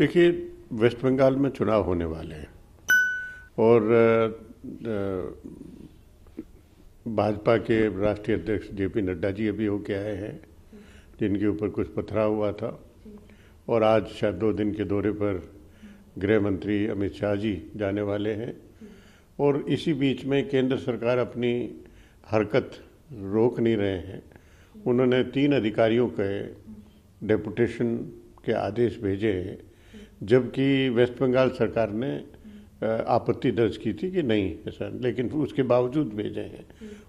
देखिए वेस्ट बंगाल में चुनाव होने वाले हैं और भाजपा के राष्ट्रीय अध्यक्ष जे पी नड्डा जी अभी होके आए हैं जिनके ऊपर कुछ पथराव हुआ था और आज शायद दो दिन के दौरे पर गृह मंत्री अमित शाह जी जाने वाले हैं और इसी बीच में केंद्र सरकार अपनी हरकत रोक नहीं रहे हैं उन्होंने तीन अधिकारियों के डेपुटेशन के आदेश भेजे हैं जबकि वेस्ट बंगाल सरकार ने आपत्ति दर्ज की थी कि नहीं ऐसा लेकिन उसके बावजूद भेजे हैं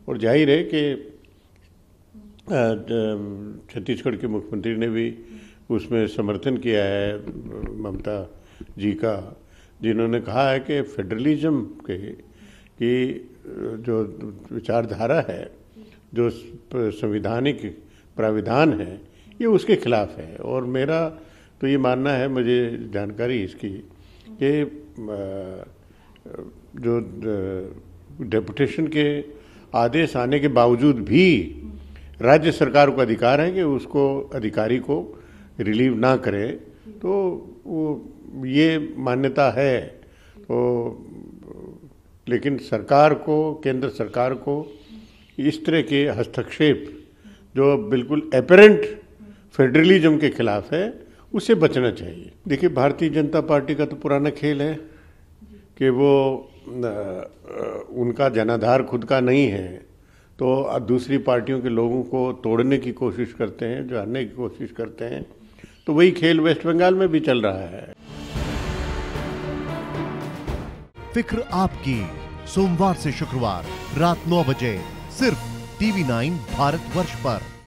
और जाहिर है कि छत्तीसगढ़ के मुख्यमंत्री ने भी उसमें समर्थन किया है ममता जी का जिन्होंने कहा है कि फेडरलिज्म के की जो विचारधारा है जो संविधानिक प्राविधान है ये उसके खिलाफ है और मेरा तो ये मानना है मुझे जानकारी इसकी कि जो डेपुटेशन के आदेश आने के बावजूद भी राज्य सरकार को अधिकार है कि उसको अधिकारी को रिलीव ना करे तो वो ये मान्यता है तो लेकिन सरकार को केंद्र सरकार को इस तरह के हस्तक्षेप जो बिल्कुल अपेरेंट फेडरलिज्म के खिलाफ है उसे बचना चाहिए देखिए भारतीय जनता पार्टी का तो पुराना खेल है कि वो उनका जनाधार खुद का नहीं है तो दूसरी पार्टियों के लोगों को तोड़ने की कोशिश करते हैं जानने की कोशिश करते हैं तो वही खेल वेस्ट बंगाल में भी चल रहा है फिक्र आपकी सोमवार से शुक्रवार रात नौ बजे सिर्फ टीवी नाइन भारत वर्ष पर